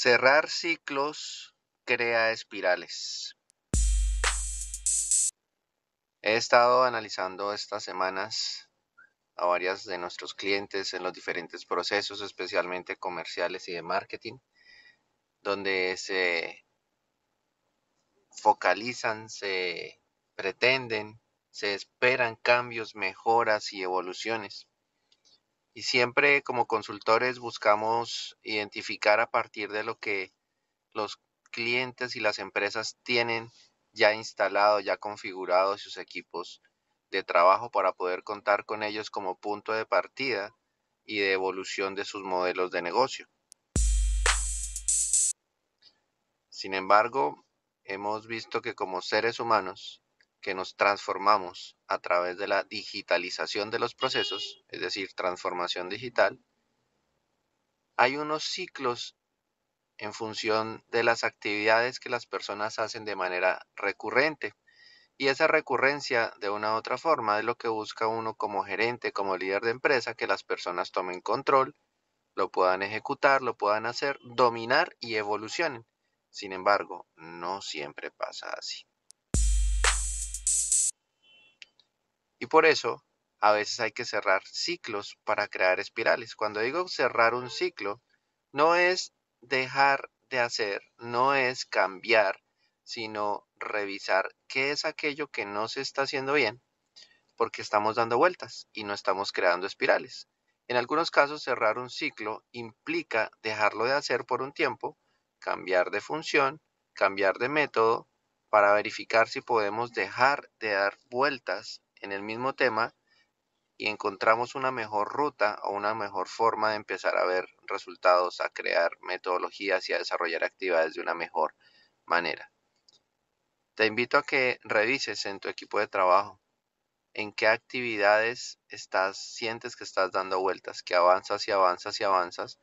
Cerrar ciclos crea espirales. He estado analizando estas semanas a varias de nuestros clientes en los diferentes procesos, especialmente comerciales y de marketing, donde se focalizan, se pretenden, se esperan cambios, mejoras y evoluciones y siempre como consultores buscamos identificar a partir de lo que los clientes y las empresas tienen ya instalado, ya configurado sus equipos de trabajo para poder contar con ellos como punto de partida y de evolución de sus modelos de negocio. Sin embargo, hemos visto que como seres humanos que nos transformamos a través de la digitalización de los procesos, es decir, transformación digital, hay unos ciclos en función de las actividades que las personas hacen de manera recurrente. Y esa recurrencia, de una u otra forma, es lo que busca uno como gerente, como líder de empresa, que las personas tomen control, lo puedan ejecutar, lo puedan hacer, dominar y evolucionen. Sin embargo, no siempre pasa así. Y por eso a veces hay que cerrar ciclos para crear espirales. Cuando digo cerrar un ciclo, no es dejar de hacer, no es cambiar, sino revisar qué es aquello que no se está haciendo bien, porque estamos dando vueltas y no estamos creando espirales. En algunos casos cerrar un ciclo implica dejarlo de hacer por un tiempo, cambiar de función, cambiar de método, para verificar si podemos dejar de dar vueltas en el mismo tema y encontramos una mejor ruta o una mejor forma de empezar a ver resultados, a crear metodologías y a desarrollar actividades de una mejor manera. Te invito a que revises en tu equipo de trabajo en qué actividades estás, sientes que estás dando vueltas, que avanzas y avanzas y avanzas,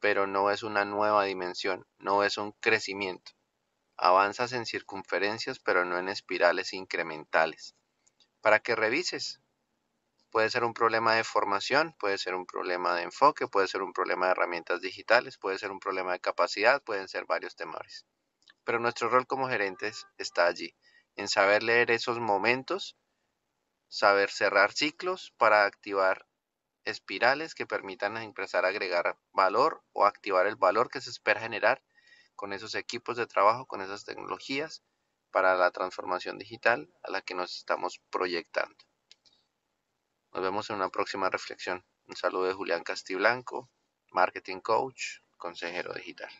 pero no es una nueva dimensión, no es un crecimiento. Avanzas en circunferencias, pero no en espirales incrementales para que revises. Puede ser un problema de formación, puede ser un problema de enfoque, puede ser un problema de herramientas digitales, puede ser un problema de capacidad, pueden ser varios temores. Pero nuestro rol como gerentes está allí, en saber leer esos momentos, saber cerrar ciclos para activar espirales que permitan empezar a agregar valor o activar el valor que se espera generar con esos equipos de trabajo, con esas tecnologías para la transformación digital a la que nos estamos proyectando. Nos vemos en una próxima reflexión. Un saludo de Julián Castiblanco, Marketing Coach, Consejero Digital.